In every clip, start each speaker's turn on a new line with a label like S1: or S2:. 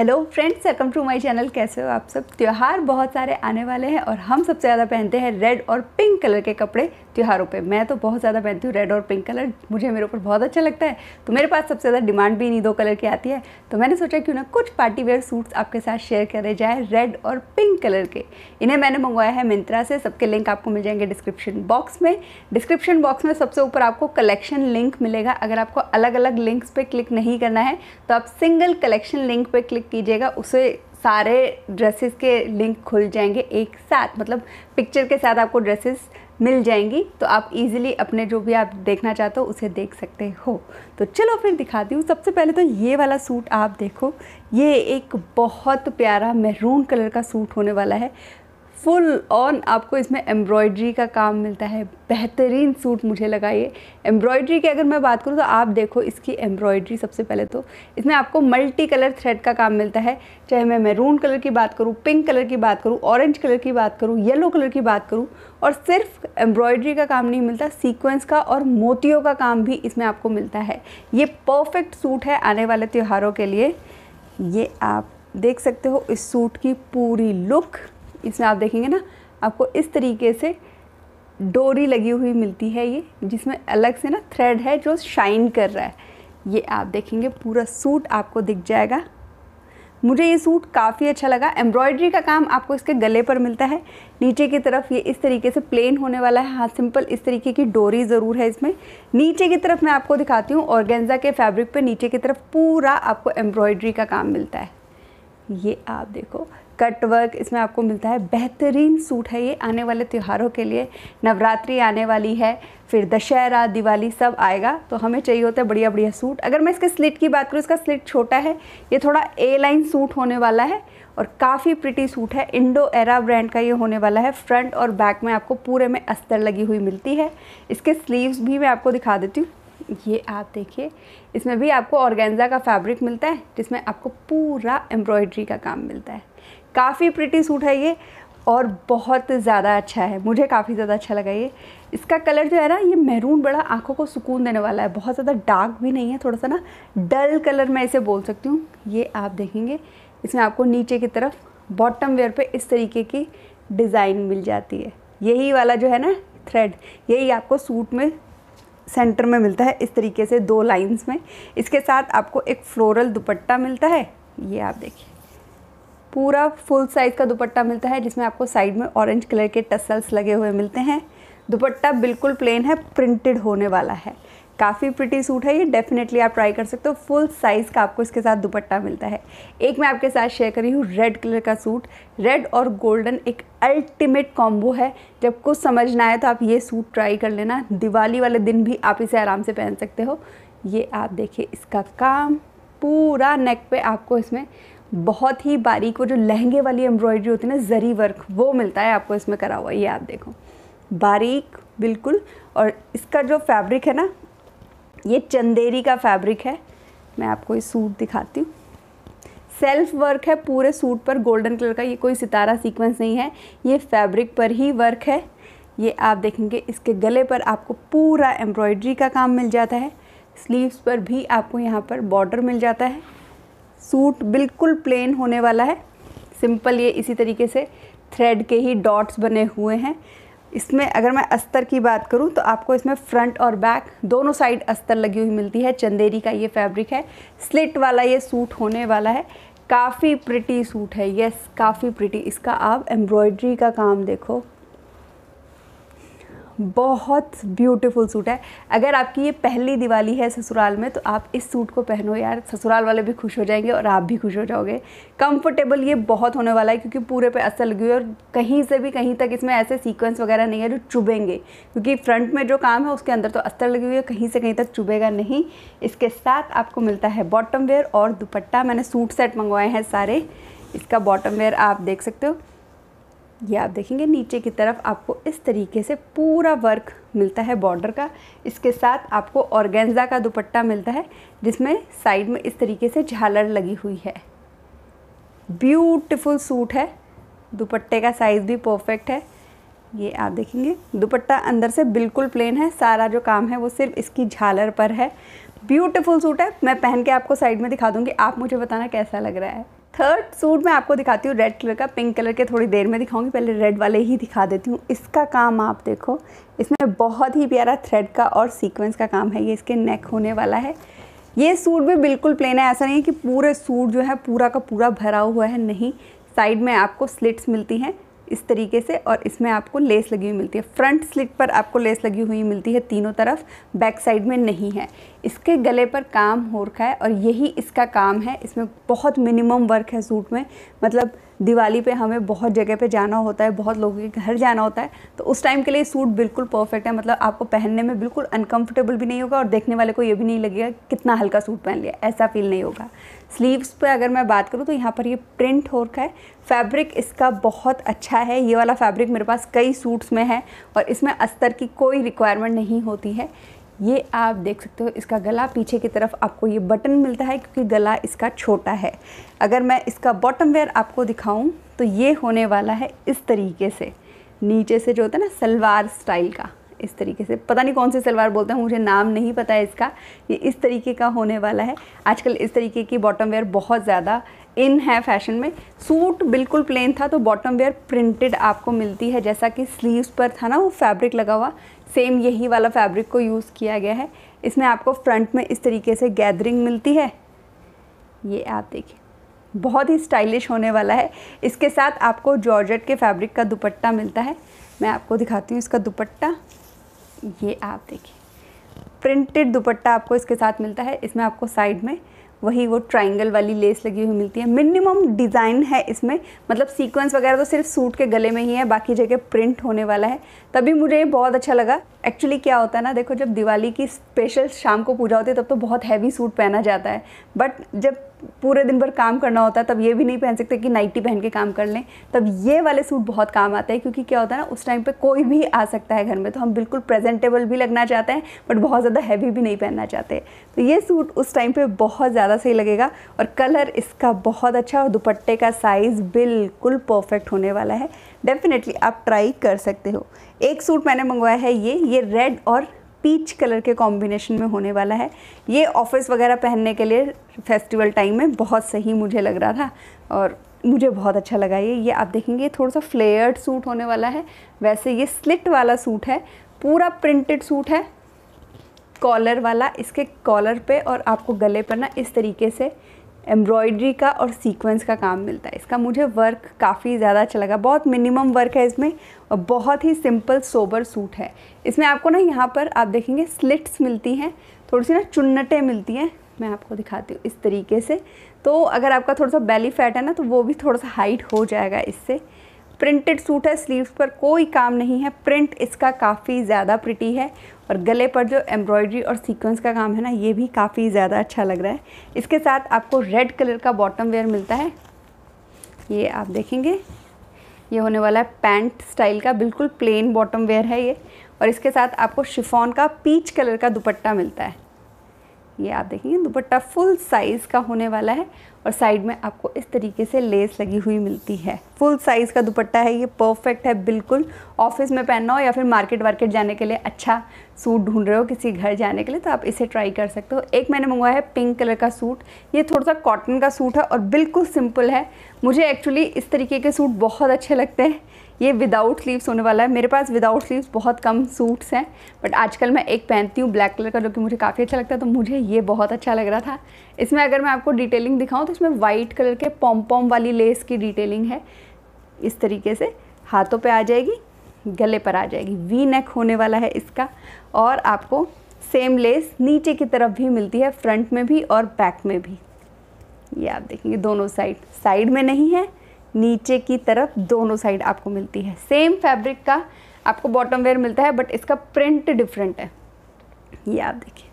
S1: hello friends welcome to my channel कैसे हो आप सब त्यौहार बहुत सारे आने वाले हैं और हम सबसे ज़्यादा पहनते हैं रेड और पिंक कलर के कपड़े त्यौहारों पे मैं तो बहुत ज़्यादा पहनती हूँ रेड और पिंक कलर मुझे मेरे ऊपर बहुत अच्छा लगता है तो मेरे पास सबसे ज़्यादा डिमांड भी इन्हीं दो कलर की आती है तो मैंने सोचा क्यों ना कुछ पार्टी वेयर सूट्स आपके साथ शेयर करे जाए रेड और पिंक कलर के इन्हें मैंने मंगवाया है मिंत्रा से सबके लिंक आपको मिल जाएंगे डिस्क्रिप्शन बॉक्स में डिस्क्रिप्शन बॉक्स में सबसे ऊपर आपको कलेक्शन लिंक मिलेगा अगर आपको अलग अलग लिंक्स पर क्लिक नहीं करना है तो आप सिंगल कलेक्शन लिंक पर क्लिक कीजिएगा उसे सारे ड्रेसेस के लिंक खुल जाएंगे एक साथ मतलब पिक्चर के साथ आपको ड्रेसेस मिल जाएंगी तो आप इजीली अपने जो भी आप देखना चाहते हो उसे देख सकते हो तो चलो फिर दिखाती हूँ सबसे पहले तो ये वाला सूट आप देखो ये एक बहुत प्यारा मेहरून कलर का सूट होने वाला है फुल ऑन आपको इसमें एम्ब्रॉयड्री का काम मिलता है बेहतरीन सूट मुझे लगा ये एम्ब्रॉयड्री की अगर मैं बात करूँ तो आप देखो इसकी एम्ब्रॉयड्री सबसे पहले तो इसमें आपको मल्टी कलर थ्रेड का काम मिलता है चाहे मैं मैरून कलर की बात करूँ पिंक कलर की बात करूँ ऑरेंज कलर की बात करूँ येलो कलर की बात करूँ और सिर्फ एम्ब्रॉयड्री का काम नहीं मिलता सीक्वेंस का और मोतियों का काम भी इसमें आपको मिलता है ये परफेक्ट सूट है आने वाले त्यौहारों के लिए ये आप देख सकते हो इस सूट की पूरी लुक इसमें आप देखेंगे ना आपको इस तरीके से डोरी लगी हुई मिलती है ये जिसमें अलग से ना थ्रेड है जो शाइन कर रहा है ये आप देखेंगे पूरा सूट आपको दिख जाएगा मुझे ये सूट काफ़ी अच्छा लगा एम्ब्रॉयडरी का काम आपको इसके गले पर मिलता है नीचे की तरफ ये इस तरीके से प्लेन होने वाला है हाँ सिंपल इस तरीके की डोरी ज़रूर है इसमें नीचे की तरफ मैं आपको दिखाती हूँ ऑर्गेन्जा के फैब्रिक पे नीचे की तरफ पूरा आपको एम्ब्रॉयडरी का काम मिलता है ये आप देखो कट वर्क इसमें आपको मिलता है बेहतरीन सूट है ये आने वाले त्योहारों के लिए नवरात्रि आने वाली है फिर दशहरा दिवाली सब आएगा तो हमें चाहिए होता है बढ़िया बढ़िया सूट अगर मैं इसके स्लिट की बात करूँ इसका स्लिट छोटा है ये थोड़ा ए लाइन सूट होने वाला है और काफ़ी प्रिटी सूट है इंडो एरा ब्रांड का ये होने वाला है फ्रंट और बैक में आपको पूरे में अस्तर लगी हुई मिलती है इसके स्लीव्स भी मैं आपको दिखा देती हूँ ये आप देखिए इसमें भी आपको ऑर्गेन्जा का फैब्रिक मिलता है जिसमें आपको पूरा एम्ब्रॉयड्री का काम मिलता है काफ़ी प्रिटी सूट है ये और बहुत ज़्यादा अच्छा है मुझे काफ़ी ज़्यादा अच्छा लगा ये इसका कलर जो है ना ये मैरून बड़ा आंखों को सुकून देने वाला है बहुत ज़्यादा डार्क भी नहीं है थोड़ा सा ना डल कलर मैं इसे बोल सकती हूँ ये आप देखेंगे इसमें आपको नीचे की तरफ बॉटम वेयर पे इस तरीके की डिज़ाइन मिल जाती है यही वाला जो है ना थ्रेड यही आपको सूट में सेंटर में मिलता है इस तरीके से दो लाइन्स में इसके साथ आपको एक फ्लोरल दुपट्टा मिलता है ये आप देखिए पूरा फुल साइज़ का दुपट्टा मिलता है जिसमें आपको साइड में ऑरेंज कलर के टसल्स लगे हुए मिलते हैं दुपट्टा बिल्कुल प्लेन है प्रिंटेड होने वाला है काफ़ी प्रिटी सूट है ये डेफिनेटली आप ट्राई कर सकते हो फुल साइज़ का आपको इसके साथ दुपट्टा मिलता है एक मैं आपके साथ शेयर कर रही हूँ रेड कलर का सूट रेड और गोल्डन एक अल्टीमेट कॉम्बो है जब कुछ समझना आए तो आप ये सूट ट्राई कर लेना दिवाली वाले दिन भी आप इसे आराम से पहन सकते हो ये आप देखिए इसका काम पूरा नेक पे आपको इसमें बहुत ही बारीक वो जो लहंगे वाली एम्ब्रॉयडरी होती है ना जरी वर्क वो मिलता है आपको इसमें करा हुआ ये आप देखो बारीक बिल्कुल और इसका जो फैब्रिक है ना ये चंदेरी का फैब्रिक है मैं आपको ये सूट दिखाती हूँ सेल्फ वर्क है पूरे सूट पर गोल्डन कलर का ये कोई सितारा सीक्वेंस नहीं है ये फैब्रिक पर ही वर्क है ये आप देखेंगे इसके गले पर आपको पूरा एम्ब्रॉयडरी का काम मिल जाता है स्लीव्स पर भी आपको यहाँ पर बॉर्डर मिल जाता है सूट बिल्कुल प्लेन होने वाला है सिंपल ये इसी तरीके से थ्रेड के ही डॉट्स बने हुए हैं इसमें अगर मैं अस्तर की बात करूं तो आपको इसमें फ्रंट और बैक दोनों साइड अस्तर लगी हुई मिलती है चंदेरी का ये फैब्रिक है स्लिट वाला ये सूट होने वाला है काफ़ी प्रिटी सूट है यस काफ़ी प्रिटी इसका आप एम्ब्रॉयड्री का काम देखो बहुत ब्यूटीफुल सूट है अगर आपकी ये पहली दिवाली है ससुराल में तो आप इस सूट को पहनो यार ससुराल वाले भी खुश हो जाएंगे और आप भी खुश हो जाओगे कंफर्टेबल ये बहुत होने वाला है क्योंकि पूरे पे असर लगी हुई है और कहीं से भी कहीं तक इसमें ऐसे सीक्वेंस वगैरह नहीं है जो चुभेंगे क्योंकि फ्रंट में जो काम है उसके अंदर तो अस्तर लगी हुई है कहीं से कहीं तक चुभेगा नहीं इसके साथ आपको मिलता है बॉटम वेयर और दुपट्टा मैंने सूट सेट मंगवाए हैं सारे इसका बॉटम वेयर आप देख सकते हो ये आप देखेंगे नीचे की तरफ आपको इस तरीके से पूरा वर्क मिलता है बॉर्डर का इसके साथ आपको ऑर्गेंजा का दुपट्टा मिलता है जिसमें साइड में इस तरीके से झालर लगी हुई है ब्यूटिफुल सूट है दुपट्टे का साइज़ भी परफेक्ट है ये आप देखेंगे दुपट्टा अंदर से बिल्कुल प्लेन है सारा जो काम है वो सिर्फ इसकी झालर पर है ब्यूटीफुल सूट है मैं पहन के आपको साइड में दिखा दूँगी आप मुझे बताना कैसा लग रहा है थर्ड सूट मैं आपको दिखाती हूँ रेड कलर का पिंक कलर के थोड़ी देर में दिखाऊंगी पहले रेड वाले ही दिखा देती हूँ इसका काम आप देखो इसमें बहुत ही प्यारा थ्रेड का और सीक्वेंस का काम है ये इसके नेक होने वाला है ये सूट भी बिल्कुल प्लेन है ऐसा नहीं है कि पूरे सूट जो है पूरा का पूरा भरा हुआ है नहीं साइड में आपको स्लिट्स मिलती हैं इस तरीके से और इसमें आपको लेस लगी हुई मिलती है फ्रंट स्लिट पर आपको लेस लगी हुई मिलती है तीनों तरफ बैक साइड में नहीं है इसके गले पर काम हो रखा है और यही इसका काम है इसमें बहुत मिनिमम वर्क है सूट में मतलब दिवाली पे हमें बहुत जगह पे जाना होता है बहुत लोगों के घर जाना होता है तो उस टाइम के लिए सूट बिल्कुल परफेक्ट है मतलब आपको पहनने में बिल्कुल अनकम्फर्टेबल भी नहीं होगा और देखने वाले को ये भी नहीं लगेगा कितना हल्का सूट पहन लिया ऐसा फील नहीं होगा स्लीव्स पे अगर मैं बात करूँ तो यहाँ पर ये प्रिंट हो रखा है फैब्रिक इसका बहुत अच्छा है ये वाला फैब्रिक मेरे पास कई सूट्स में है और इसमें अस्तर की कोई रिक्वायरमेंट नहीं होती है ये आप देख सकते हो इसका गला पीछे की तरफ आपको ये बटन मिलता है क्योंकि गला इसका छोटा है अगर मैं इसका बॉटम वेयर आपको दिखाऊं तो ये होने वाला है इस तरीके से नीचे से जो होता है ना सलवार स्टाइल का इस तरीके से पता नहीं कौन सी सलवार बोलते हैं मुझे नाम नहीं पता है इसका ये इस तरीके का होने वाला है आजकल इस तरीके की बॉटम वेयर बहुत ज़्यादा इन है फैशन में सूट बिल्कुल प्लेन था तो बॉटम वेयर प्रिंटेड आपको मिलती है जैसा कि स्लीव्स पर था ना वो फैब्रिक लगा हुआ सेम यही वाला फैब्रिक को यूज़ किया गया है इसमें आपको फ्रंट में इस तरीके से गैदरिंग मिलती है ये आप देखिए बहुत ही स्टाइलिश होने वाला है इसके साथ आपको जॉर्जेट के फैब्रिक का दुपट्टा मिलता है मैं आपको दिखाती हूँ इसका दुपट्टा ये आप देखिए प्रिंटेड दुपट्टा आपको इसके साथ मिलता है इसमें आपको साइड में वही वो ट्राइंगल वाली लेस लगी हुई मिलती है मिनिमम डिज़ाइन है इसमें मतलब सीक्वेंस वगैरह तो सिर्फ सूट के गले में ही है बाकी जगह प्रिंट होने वाला है तभी मुझे ये बहुत अच्छा लगा एक्चुअली क्या होता है ना देखो जब दिवाली की स्पेशल शाम को पूजा होती है तब तो बहुत हैवी सूट पहना जाता है बट जब पूरे दिन भर काम करना होता है तब ये भी नहीं पहन सकते कि नाइटी पहन के काम कर लें तब ये वाले सूट बहुत काम आते हैं क्योंकि क्या होता है ना उस टाइम पे कोई भी आ सकता है घर में तो हम बिल्कुल प्रेजेंटेबल भी लगना चाहते हैं बट बहुत ज़्यादा हैवी भी नहीं पहनना चाहते तो ये सूट उस टाइम पर बहुत ज़्यादा सही लगेगा और कलर इसका बहुत अच्छा और दुपट्टे का साइज़ बिल्कुल परफेक्ट होने वाला है डेफिनेटली आप ट्राई कर सकते हो एक सूट मैंने मंगवाया है ये ये रेड और पीच कलर के कॉम्बिनेशन में होने वाला है ये ऑफिस वगैरह पहनने के लिए फेस्टिवल टाइम में बहुत सही मुझे लग रहा था और मुझे बहुत अच्छा लगा ये ये आप देखेंगे थोड़ा सा फ्लेयर्ड सूट होने वाला है वैसे ये स्लिट वाला सूट है पूरा प्रिंटेड सूट है कॉलर वाला इसके कॉलर पे और आपको गले पर ना इस तरीके से एम्ब्रॉयडरी का और सीक्वेंस का काम मिलता है इसका मुझे वर्क काफ़ी ज़्यादा अच्छा लगा बहुत मिनिमम वर्क है इसमें और बहुत ही सिंपल सोबर सूट है इसमें आपको ना यहाँ पर आप देखेंगे स्लिट्स मिलती हैं थोड़ी सी ना चुन्नटें मिलती हैं मैं आपको दिखाती हूँ इस तरीके से तो अगर आपका थोड़ा सा बेली फैट है ना तो वो भी थोड़ा सा हाइट हो जाएगा इससे प्रिंटेड सूट है स्लीव्स पर कोई काम नहीं है प्रिंट इसका काफ़ी ज़्यादा प्रिटी है और गले पर जो एम्ब्रॉयडरी और सीक्वेंस का काम है ना ये भी काफ़ी ज़्यादा अच्छा लग रहा है इसके साथ आपको रेड कलर का बॉटम वेयर मिलता है ये आप देखेंगे ये होने वाला है पैंट स्टाइल का बिल्कुल प्लेन बॉटम वेयर है ये और इसके साथ आपको शिफॉन का पीच कलर का दुपट्टा मिलता है ये आप देखेंगे दुपट्टा फुल साइज़ का होने वाला है और साइड में आपको इस तरीके से लेस लगी हुई मिलती है फुल साइज़ का दुपट्टा है ये परफेक्ट है बिल्कुल ऑफिस में पहनना हो या फिर मार्केट वार्केट जाने के लिए अच्छा सूट ढूंढ रहे हो किसी घर जाने के लिए तो आप इसे ट्राई कर सकते हो एक मैंने मंगवाया है पिंक कलर का सूट ये थोड़ा सा कॉटन का सूट है और बिल्कुल सिंपल है मुझे एक्चुअली इस तरीके के सूट बहुत अच्छे लगते हैं ये विदाउट स्लीव्स होने वाला है मेरे पास विदाउट स्लीव्स बहुत कम सूट्स हैं बट आजकल मैं एक पहनती हूँ ब्लैक कलर का जो कि मुझे काफ़ी अच्छा लगता है तो मुझे ये बहुत अच्छा लग रहा था इसमें अगर मैं आपको डिटेलिंग दिखाऊँ तो इसमें वाइट कलर के पॉम पॉम वाली लेस की डिटेलिंग है इस तरीके से हाथों पर आ जाएगी गले पर आ जाएगी वी नेक होने वाला है इसका और आपको सेम लेस नीचे की तरफ भी मिलती है फ्रंट में भी और बैक में भी ये आप देखेंगे दोनों साइड साइड में नहीं है नीचे की तरफ दोनों साइड आपको मिलती है सेम फैब्रिक का आपको बॉटम वेयर मिलता है बट इसका प्रिंट डिफरेंट है ये आप देखिए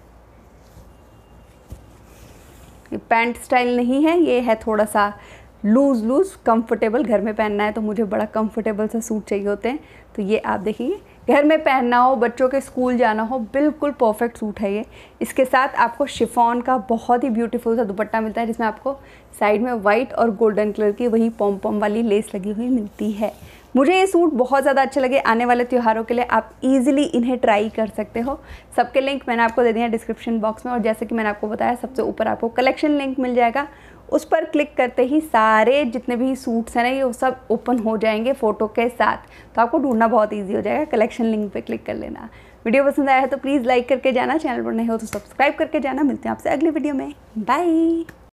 S1: ये पैंट स्टाइल नहीं है ये है थोड़ा सा लूज़ लूज़ कंफर्टेबल घर में पहनना है तो मुझे बड़ा कंफर्टेबल सा सूट चाहिए होते हैं तो ये आप देखिए घर में पहनना हो बच्चों के स्कूल जाना हो बिल्कुल परफेक्ट सूट है ये इसके साथ आपको शिफॉन का बहुत ही ब्यूटीफुल सा दुपट्टा मिलता है जिसमें आपको साइड में वाइट और गोल्डन कलर की वही पम पम वाली लेस लगी हुई मिलती है मुझे ये सूट बहुत ज़्यादा अच्छे लगे आने वाले त्यौहारों के लिए आप इजीली इन्हें ट्राई कर सकते हो सबके लिंक मैंने आपको दे दिया डिस्क्रिप्शन बॉक्स में और जैसे कि मैंने आपको बताया सबसे ऊपर आपको कलेक्शन लिंक मिल जाएगा उस पर क्लिक करते ही सारे जितने भी सूट्स हैं ना ये सब ओपन हो जाएंगे फ़ोटो के साथ तो आपको ढूंढना बहुत ईजी हो जाएगा कलेक्शन लिंक पे क्लिक कर लेना वीडियो पसंद आया है तो प्लीज़ लाइक करके जाना चैनल पर नहीं हो तो सब्सक्राइब करके जाना मिलते हैं आपसे अगले वीडियो में बाय